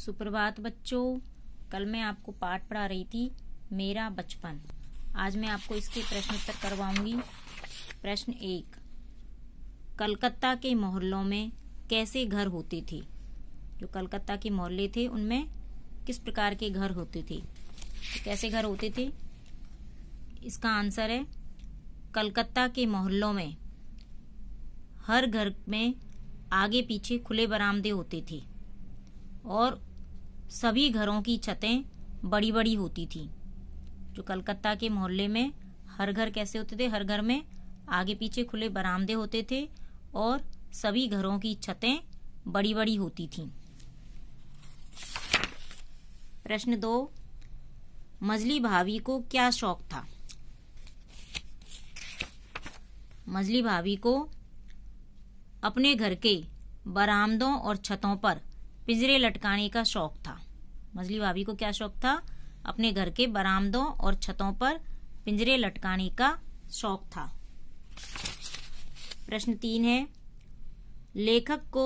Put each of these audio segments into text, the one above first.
सुप्रभात बच्चों कल मैं आपको पाठ पढ़ा रही थी मेरा बचपन आज मैं आपको इसके प्रश्न उत्तर करवाऊंगी प्रश्न एक कलकत्ता के मोहल्लों में कैसे घर होते थे जो कलकत्ता के मोहल्ले थे उनमें किस प्रकार के घर होते थे तो कैसे घर होते थे इसका आंसर है कलकत्ता के मोहल्लों में हर घर में आगे पीछे खुले बरामदे होते थे और सभी घरों की छतें बड़ी बड़ी होती थी जो कलकत्ता के मोहल्ले में हर घर कैसे होते थे हर घर में आगे पीछे खुले बरामदे होते थे और सभी घरों की छतें बड़ी बड़ी होती थी प्रश्न दो मजली भाभी को क्या शौक था मजली भाभी को अपने घर के बरामदों और छतों पर पिंजरे लटकाने का शौक था मजली भाभी को क्या शौक था अपने घर के बरामदों और छतों पर पिंजरे लटकाने का शौक था प्रश्न तीन है लेखक को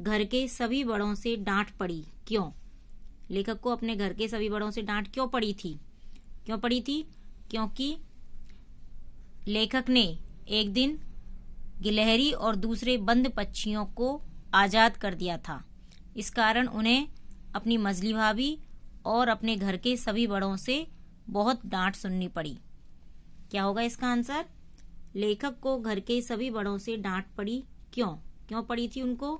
घर के सभी बड़ों से डांट पड़ी क्यों लेखक को अपने घर के सभी बड़ों से डांट क्यों पड़ी थी क्यों पड़ी थी क्योंकि लेखक ने एक दिन गिलहरी और दूसरे बंद पक्षियों को आजाद कर दिया था इस कारण उन्हें अपनी मजली भाभी और अपने घर के सभी बड़ों से बहुत डांट सुननी पड़ी क्या होगा इसका आंसर लेखक को घर के सभी बड़ों से डांट पड़ी क्यों क्यों पड़ी थी उनको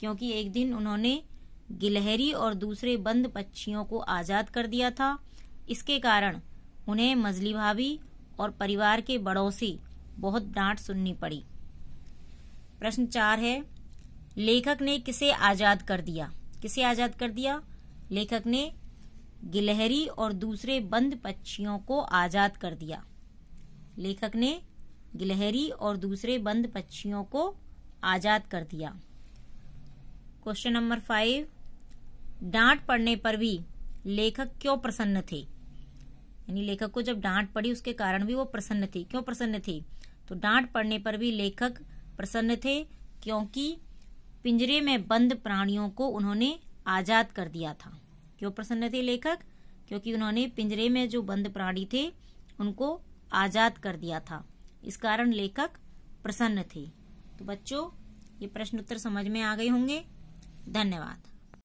क्योंकि एक दिन उन्होंने गिलहरी और दूसरे बंद पक्षियों को आज़ाद कर दिया था इसके कारण उन्हें मजली भाभी और परिवार के बड़ों से बहुत डांट सुननी पड़ी प्रश्न चार है लेखक ने किसे आजाद कर दिया किसे आजाद कर दिया लेखक ने गिलहरी और दूसरे बंद पक्षियों को आजाद कर दिया लेखक ने गिलहरी और दूसरे बंद पक्षियों को आजाद कर दिया क्वेश्चन नंबर फाइव डांट पड़ने पर भी लेखक क्यों प्रसन्न थे यानी लेखक को जब डांट पड़ी उसके कारण भी वो प्रसन्न थे क्यों प्रसन्न थे तो डांट पड़ने पर भी लेखक प्रसन्न थे क्योंकि पिंजरे में बंद प्राणियों को उन्होंने आजाद कर दिया था क्यों प्रसन्न थे लेखक क्योंकि उन्होंने पिंजरे में जो बंद प्राणी थे उनको आजाद कर दिया था इस कारण लेखक प्रसन्न थे तो बच्चों ये प्रश्न उत्तर समझ में आ गए होंगे धन्यवाद